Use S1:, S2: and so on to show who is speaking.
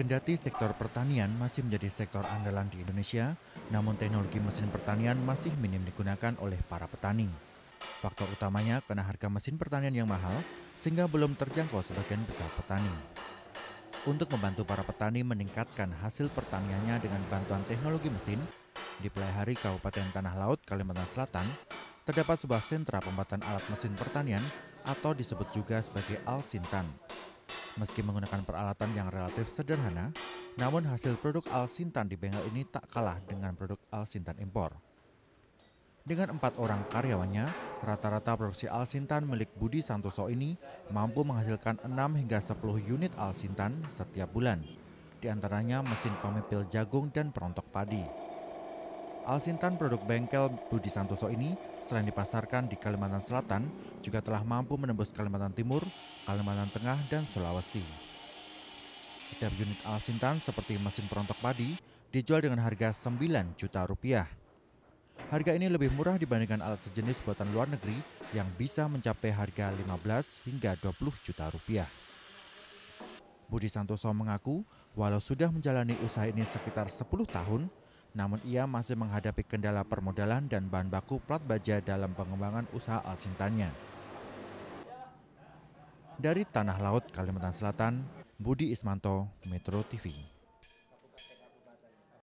S1: Kendati sektor pertanian masih menjadi sektor andalan di Indonesia, namun teknologi mesin pertanian masih minim digunakan oleh para petani. Faktor utamanya karena harga mesin pertanian yang mahal, sehingga belum terjangkau sebagian besar petani. Untuk membantu para petani meningkatkan hasil pertaniannya dengan bantuan teknologi mesin, di Pelahari Kabupaten Tanah Laut, Kalimantan Selatan, terdapat sebuah sentra pembuatan alat mesin pertanian atau disebut juga sebagai Al-Sintan Meski menggunakan peralatan yang relatif sederhana, namun hasil produk Alsintan di Bengal ini tak kalah dengan produk Alsintan impor. Dengan empat orang karyawannya, rata-rata produksi Alsintan milik Budi Santoso ini mampu menghasilkan 6 hingga 10 unit Alsintan setiap bulan, di antaranya mesin pemipil jagung dan perontok padi. Alsintan produk bengkel Budi Santoso ini selain dipasarkan di Kalimantan Selatan, juga telah mampu menembus Kalimantan Timur, Kalimantan Tengah, dan Sulawesi. Setiap unit Alsintan seperti mesin perontok padi dijual dengan harga 9 juta rupiah. Harga ini lebih murah dibandingkan alat sejenis buatan luar negeri yang bisa mencapai harga 15 hingga 20 juta rupiah. Budi Santoso mengaku, walau sudah menjalani usaha ini sekitar 10 tahun, namun ia masih menghadapi kendala permodalan dan bahan baku plat baja dalam pengembangan usaha alsintannya. Dari Tanah Laut, Kalimantan Selatan, Budi Ismanto, Metro TV.